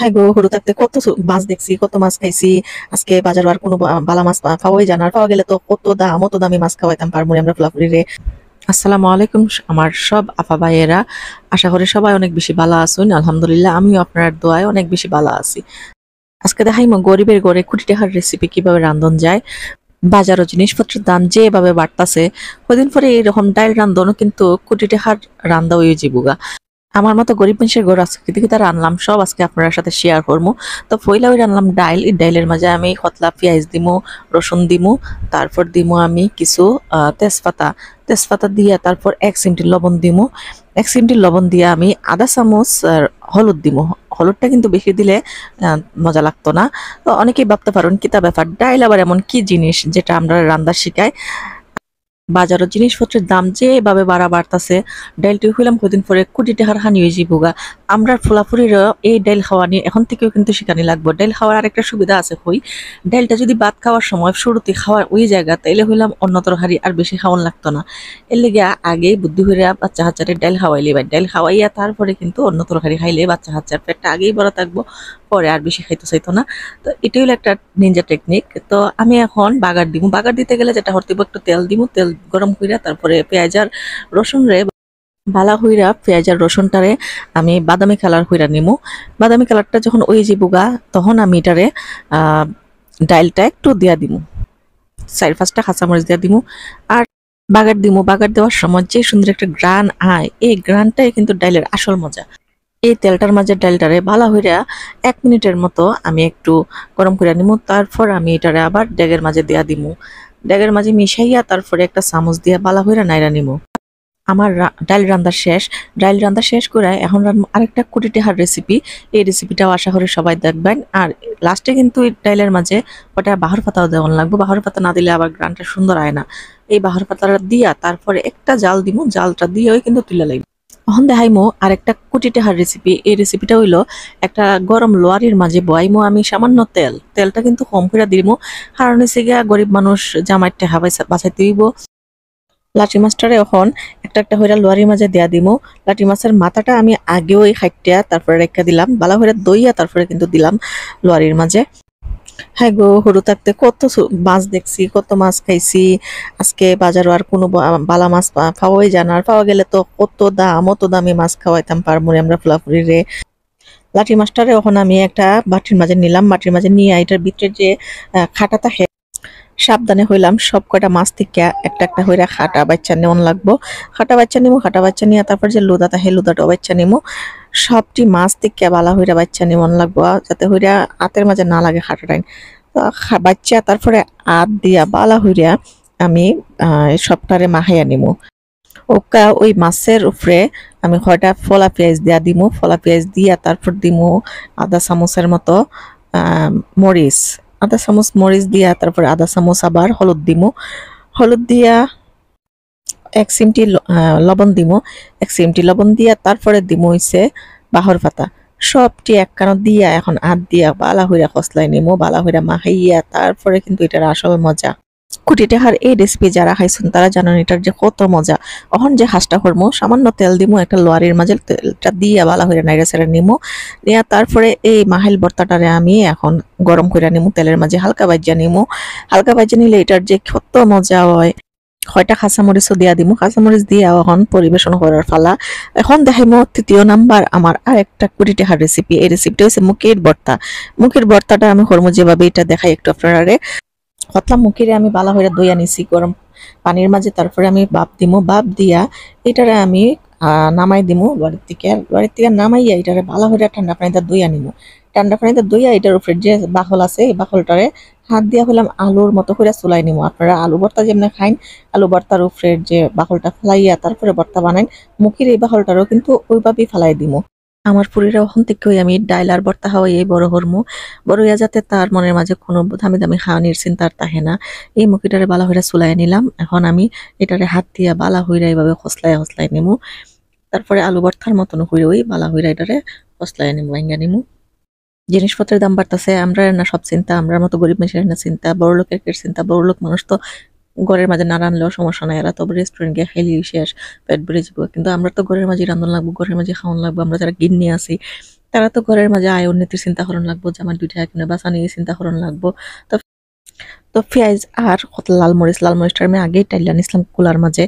হ্যাঁ গো হরু থাকতে কত মাছ দেখছি কত মাছ খাইছি আজকে বাজার আর কোনো বালা মাছ পাওয়াই জানা পাওয়া গেলে তো কত দাম অত দামি মাছ খাওয়াইতাম পারমুড়ি আমরা ফুলাফুলি রে আসসালামু আলাইকুম আমার সব আপা ভাইয়েরা আশা করি সবাই অনেক বেশি ভালো আসুন আলহামদুলিল্লাহ আমিও আপনার দোয়ায় অনেক বেশি ভালো আছি আজকে দেখাই গরিবের ঘরে কোটি টাকার রেসিপি কিভাবে রান্ধন যায় বাজারও জিনিসপত্রের দাম যেভাবে বাড়তাছে কদিন পরে এইরকম ডাইল রান্ধনও কিন্তু কোটি টাকার রান্ধা ওই জীবুগা আমার মতো গরিব মানুষের ঘর আজকে কিন্তু রানলাম সব আজকে আপনার সাথে শেয়ার করবো তো ফইলা ওই রানলাম ডাইল এই ডাইলের মাঝে আমি হতলা পেঁয়াজ দিমু রসুন দিমু তারপর দিমু আমি কিছু তেজপাতা তেজপাতা দিয়া তারপর এক চিমটি লবণ দিমু এক চিমটি লবণ দিয়ে আমি আধা চামচ হলুদ দিমু হলুদটা কিন্তু বেশি দিলে মজা লাগতো না তো অনেকেই ভাবতে পারেন কিতা ব্যাপার ডাইল আবার এমন কি জিনিস যেটা আমরা রান্না শিখাই বাজারের জিনিসপত্রের দাম যে এভাবে বাড়া বাড়তাছে ডাইলটি হইলাম কদিন পরে কোটি টাকার হানি হয়েছি ভোগা আমরা ফুলাফুরির এই ডাইল খাওয়া নিয়ে এখন থেকেও কিন্তু সেখানে লাগবো ডাইল খাওয়ার আরেকটা সুবিধা আছে হই ডাইলটা যদি ভাত খাওয়ার সময় শুরুতে খাওয়ার ওই জায়গা তাইলে হইলাম অন্য তরকারি আর বেশি খাওয়ান লাগতো না এর লেগে আগেই বুদ্ধি হইয়া বাচ্চা হাচ্চারে ডাইল খাওয়াইলে বা ডাইল খাওয়াইয়া তারপরে কিন্তু অন্য তরকারি খাইলে বাচ্চা হাচ্চার পেটটা আগেই বড় থাকবো পরে আর বেশি খাইতে চাইতো না তো এটাই হলো একটা নিনজা টেকনিক তো আমি এখন বাগার দিব বাগার দিতে গেলে যেটা হরতে একটু তেল দিব তেল গরম কইরা তারপরে পেঁয়াজ আর রসুন রে বালা হইরা পেঁয়াজ আর রসুনটারে আমি বাদামি কালার হইরা নিমু বাদামি কালারটা যখন ওই যে বুগা তখন আমি এটারে ডাইলটা একটু দিয়া দিমু চার পাঁচটা খাঁচামরিচ দিয়া দিমু আর বাগার দিমু বাগার দেওয়ার সময় যে সুন্দর একটা গ্রান আয় এই গ্রানটাই কিন্তু ডাইলের আসল মজা এই তেলটার মাঝে ডাইলটারে ভালা হইরা এক মিনিটের মতো আমি একটু গরম করে নিমু তারপর আমি এটারে আবার ড্যাগের মাঝে দেয়া দিমু ড্যাগের মাঝে মিশাইয়া তারপরে একটা চামচ দিয়া বালা হইরা নাইরা নিব আমার ডাইল রান্দার শেষ ডাইল রান্দা শেষ করে এখন আরেকটা কুটিটেহার টেহার রেসিপি এই রেসিপিটাও আশা করে সবাই দেখবেন আর লাস্টে কিন্তু ডাইলের মাঝে ওটা বাহার পাতাও দেওয়ান লাগবে বাহার পাতা না দিলে আবার গ্রানটা সুন্দর হয় না এই বাহার পাতাটা দিয়া তারপরে একটা জাল দিব জালটা দিয়েও কিন্তু তুলে লাগবে এখন দেখাইমো একটা কুটি টাহার রেসিপি এই রেসিপিটা হইল একটা গরম লোয়ারির মাঝে বয়াইমো আমি সামান্য তেল তেলটা কিন্তু কম করে দিমো কারণ হচ্ছে গিয়া গরিব মানুষ জামাই টেহা বাঁচাই দিব লাঠি মাছটারে এখন একটা একটা হইরা লোয়ারির মাঝে দেয়া দিমো লাঠি মাছের মাথাটা আমি আগেও এই খাইটিয়া তারপরে রেখা দিলাম বালা হইরা দইয়া তারপরে কিন্তু দিলাম লোয়ারির মাঝে হ্যাঁ গো হরু থাকতে কত মাছ দেখছি কত মাছ খাইছি আজকে বাজারও আর কোনো বালা মাছ পাওয়াই জানা আর পাওয়া গেলে তো কত দাম অত দামি মাছ খাওয়াইতাম পারমুরে আমরা ফুলাফুরি রে লাঠি মাছটারে ওখানে আমি একটা বাটির মাঝে নিলাম বাটির মাঝে নিয়ে এটার ভিতরে যে খাটা থাকে সাবধানে হইলাম সব কটা মাছ থেকে একটা একটা হইরা খাটা বাচ্চা নেওয়ান লাগবো খাটা বাচ্চা নিমু খাটা বাচ্চা নিয়ে তারপর যে লুদা তাহে লুদাটা বাচ্চা নিমু সবটি মাছ থেকে বালা হইরা বাচ্চা মন লাগবো যাতে হইরা আতের মাঝে না লাগে খাটা তো বাচ্চা তারপরে আত দিয়া বালা হইরা আমি সবটারে মাহাইয়া নিমু ওকা ওই মাছের উপরে আমি হয়টা ফলা পেঁয়াজ দিয়া দিমু ফলা পেঁয়াজ দিয়া তারপর দিমু আদা চামচের মতো মরিচ আধা চামচ মরিচ দিয়া তারপর আধা চামচ আবার হলুদ দিমু হলুদ দিয়া এক চিমটি লবণ দিমু এক চিমটি লবণ দিয়া তারপরে দিমু হইছে বাহর পাতা সবটি এক কানো দিয়া এখন আধ দিয়া বালা হইরা নিমো নিমু বালা হইরা মাখাইয়া তারপরে কিন্তু এটার আসল মজা কোটি টাকার এই রেসিপি যারা খাইছেন তারা জানেন এটার যে কত মজা অহন যে হাঁসটা হরমো সামান্য তেল দিমু একটা লোয়ারির মাঝে তেলটা দিয়ে বালা হয়ে নাইরা সেরা নিমো নিয়ে তারপরে এই মাহেল বর্তাটারে আমি এখন গরম করে নিমো তেলের মাঝে হালকা বাজ্যা নিমু হালকা বাজ্যা নিলে এটার যে কত মজা হয় হয়টা খাঁচামরিচও দিয়া দিমু খাঁচামরিচ দিয়া এখন পরিবেশন করার ফালা এখন দেখাইমো তৃতীয় নাম্বার আমার আর একটা কুটি টেহার রেসিপি এই রেসিপিটা হচ্ছে মুখের বর্তা মুখের বর্তাটা আমি হরমো যেভাবে এটা দেখাই একটু আপনারা কতলা মুখিরে আমি বালা হইরা দইয়া নিছি গরম পানির মাঝে তারপরে আমি বাপ দিমু বাপ দিয়া এটারে আমি নামাই দিমু বাড়ির থেকে বাড়ির থেকে নামাইয়া এটারে বালা হইরা ঠান্ডা পানিতে দইয়া নিমু ঠান্ডা পানিতে দইয়া এটার উপরে যে বাহল আছে এই বাহলটারে হাত দিয়া হলাম আলুর মতো করে চুলাই নিমু আপনারা আলু ভর্তা যেমনি খাইন আলু ভর্তার উপরে যে বাহলটা ফেলাইয়া তারপরে ভর্তা বানাইন মুখির এই বাহলটারও কিন্তু ওইভাবেই ফেলাই দিমু আমার পুরীরা ওখান থেকেই আমি ডাইলার বর্তা হওয়াই এই বড় হরমু বড় ইয়া যাতে তার মনের মাঝে কোনো দামি দামি হানির চিন্তার তাহে না এই মুখিটারে বালা হইরা চুলাই নিলাম এখন আমি এটারে হাত দিয়া বালা হইরা এইভাবে হসলাই হসলাই নিমু তারপরে আলু বর্তার মতন হইরে ওই বালা হইরা এটারে হসলাই নিমু ভাঙ্গা নিমু জিনিসপত্রের দাম বাড়তেছে আমরা না সব চিন্তা আমরা মতো গরিব মেশিনের না চিন্তা বড় লোকের চিন্তা বড় লোক মানুষ তো ঘরের মাঝে না রানলেও সমস্যা নাই এরা তবে রেস্টুরেন্ট গিয়ে খেলি শেষ পেট ভরে যাব কিন্তু আমরা তো ঘরের মাঝে রান্ধন লাগবো ঘরের মাঝে খাওয়ান লাগবো আমরা যারা গিন্নি আছি তারা তো ঘরের মাঝে আয় উন্নতির চিন্তা করণ লাগবো যে আমার দুইটা কিনে বাসা নিয়ে চিন্তা করণ লাগবো তো তো পেঁয়াজ আর কত লালমরিচ মরিচ আমি আগেই টাইলান ইসলাম কুলার মাঝে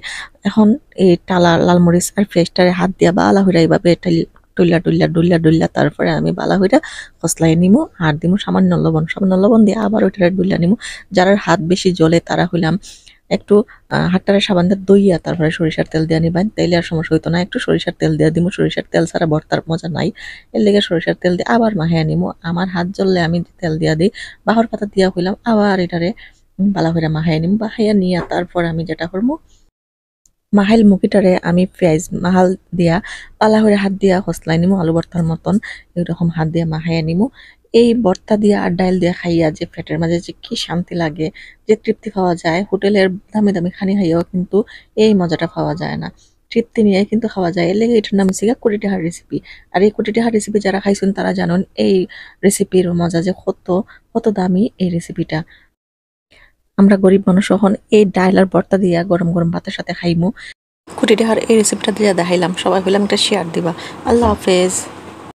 এখন এই টালা লালমরিচ আর পেঁয়াজটারে হাত দিয়া বা আলা এইভাবে টাইল টুল্লা টুল্লা ডুল্লা ডুল্লা তারপরে আমি বালা হইটা খসলাই নিমু আর দিমু সামান্য লবণ সামান্য লবণ দিয়ে আবার ওইটা ডুল্লা নিমু যারা হাত বেশি জলে তারা হইলাম একটু হাট্টারে সাবান দিয়ে দইয়া তারপরে সরিষার তেল দিয়ে নিবেন তেলে আর সমস্যা হইতো না একটু সরিষার তেল দিয়ে দিমু সরিষার তেল ছাড়া ভর্তার মজা নাই এর লেগে সরিষার তেল দিয়ে আবার মাহিয়া নিমু আমার হাত জ্বললে আমি তেল দিয়া দিই বাহর পাতা দিয়া হইলাম আবার এটারে বালা হইরা মাহিয়া নিমু বাহাইয়া নিয়ে তারপর আমি যেটা করবো মাহাইল মুখিটারে আমি পেঁয়াজ মাহাল দিয়া পালাহরে হাত দিয়া হসলাই নিমু আলু বর্তার মতন এরকম হাত দিয়া মাহাই নিমু এই বর্তা দিয়া আর ডাইল দিয়া খাইয়া যে ফ্যাটের মাঝে যে কি শান্তি লাগে যে তৃপ্তি পাওয়া যায় হোটেলের দামি দামি খানি খাইয়াও কিন্তু এই মজাটা পাওয়া যায় না তৃপ্তি নিয়ে কিন্তু খাওয়া যায় এর লেগে এটার নাম হচ্ছে কোটি টাকার রেসিপি আর এই কোটি টাকার রেসিপি যারা খাইছেন তারা জানুন এই রেসিপির মজা যে কত কত দামি এই রেসিপিটা আমরা গরিব মানুষ হন এই ডাইল আর ভর্তা দিয়া গরম গরম ভাতের সাথে খাইমু কুটি ডাহার এই রেসিপিটা দিয়া দেখাইলাম সবাই হইলাম একটা শেয়ার দিবা আল্লাহ হাফেজ